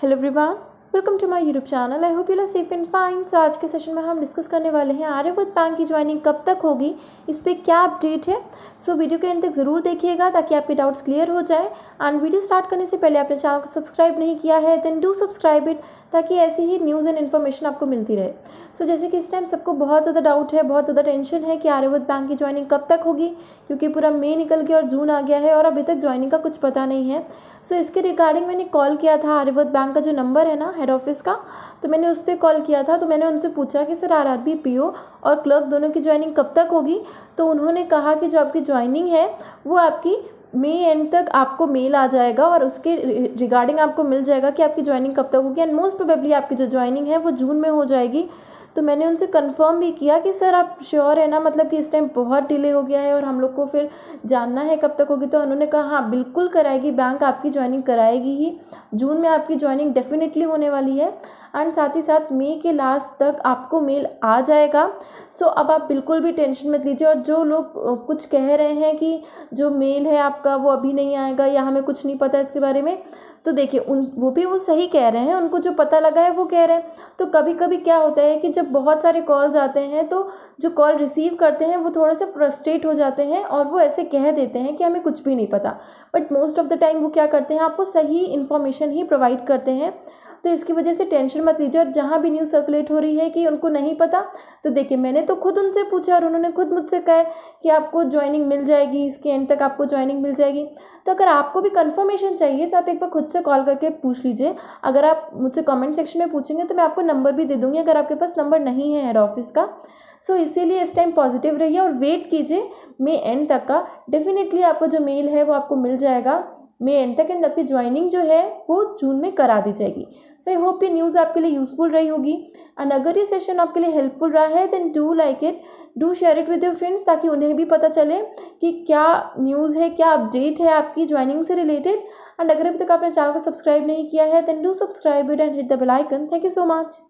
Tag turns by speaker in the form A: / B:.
A: Hello everyone, welcome to my YouTube channel I hope you are safe and fine so आज के session में हम discuss करने वाले हैं आर्यवत बैंक की ज्वाइनिंग कब तक होगी इस पर क्या अपडेट है सो so, वीडियो के एंड तक ज़रूर देखिएगा ताकि आपके डाउट्स क्लियर हो जाए एंड वीडियो स्टार्ट करने से पहले आपने चैनल को सब्सक्राइब नहीं किया है देन डू सब्सक्राइब इट ताकि ऐसी ही न्यूज़ एंड इन्फॉर्मेशन आपको मिलती रहे सो so, जैसे कि इस टाइम सबको बहुत ज़्यादा डाउट है बहुत ज़्यादा टेंशन है कि आर्यवत बैंक की ज्वाइनिंग कब तक होगी क्योंकि पूरा मई निकल गया और जून आ गया है और अभी तक ज्वाइनिंग का कुछ पता नहीं है सो so, इसके रिगार्डिंग मैंने कॉल किया था आर्यवत बैंक का जो नंबर है ना हेड ऑफिस का तो मैंने उस पर कॉल किया था तो मैंने उनसे पूछा कि sir R R B P O और क्लर्क दोनों की ज्वाइनिंग कब तक होगी तो उन्होंने कहा कि जो आपकी ज्वाइनिंग है वो आपकी मे एंड तक आपको मेल आ जाएगा और उसके रिगार्डिंग आपको मिल जाएगा कि आपकी ज्वाइनिंग कब तक होगी एंड मोस्ट प्रोबेबली आपकी जो ज्वाइनिंग है वो जून में हो जाएगी तो मैंने उनसे कंफर्म भी किया कि सर आप श्योर है ना मतलब कि इस टाइम बहुत डिले हो गया है और हम लोग को फिर जानना है कब तक होगी तो उन्होंने कहा हाँ बिल्कुल कराएगी बैंक आपकी ज्वाइनिंग कराएगी ही जून में आपकी ज्वाइनिंग डेफिनेटली होने वाली है एंड साथ ही साथ मई के लास्ट तक आपको मेल आ जाएगा सो so, अब आप बिल्कुल भी टेंशन मत लीजिए और जो लोग कुछ कह रहे हैं कि जो मेल है आपका वो अभी नहीं आएगा या हमें कुछ नहीं पता इसके बारे में तो देखिए उन वो भी वो सही कह रहे हैं उनको जो पता लगा है वो कह रहे हैं तो कभी कभी क्या होता है कि जब बहुत सारे कॉल्स आते हैं तो जो कॉल रिसीव करते हैं वो थोड़ा सा फ्रस्ट्रेट हो जाते हैं और वो ऐसे कह देते हैं कि हमें कुछ भी नहीं पता but most of the time वो क्या करते हैं आपको सही इन्फॉर्मेशन ही प्रोवाइड करते हैं तो इसकी वजह से टेंशन मत लीजिए और जहाँ भी न्यूज़ सर्कुलेट हो रही है कि उनको नहीं पता तो देखिए मैंने तो खुद उनसे पूछा और उन्होंने खुद मुझसे कहा कि आपको ज्वाइनिंग मिल जाएगी इसके एंड तक आपको ज्वाइनिंग मिल जाएगी तो अगर आपको भी कन्फर्मेशन चाहिए तो आप एक बार खुद से मुझसे कॉल करके पूछ लीजिए अगर आप मुझसे कमेंट सेक्शन में पूछेंगे तो मैं आपको नंबर भी दे दूँगी अगर आपके पास नंबर नहीं है हेड ऑफिस का सो so, इसीलिए इस टाइम पॉजिटिव रहिए और वेट कीजिए मे एंड तक का डेफिनेटली आपको जो मेल है वो आपको मिल जाएगा में एंड तक एंड आपकी ज्वाइनिंग जो है वो जून में करा दी जाएगी सो आई होप ये न्यूज़ आपके लिए यूज़फुल रही होगी एंड अगर ये सेशन आपके लिए हेल्पफुल रहा है then do like it do share it with your friends ताकि उन्हें भी पता चले कि क्या न्यूज़ है क्या अपडेट है आपकी ज्वाइनिंग से रिलेटेड एंड अगर अभी तक आपने चैनल को सब्सक्राइब नहीं किया है then do subscribe it and hit the bell icon thank you so much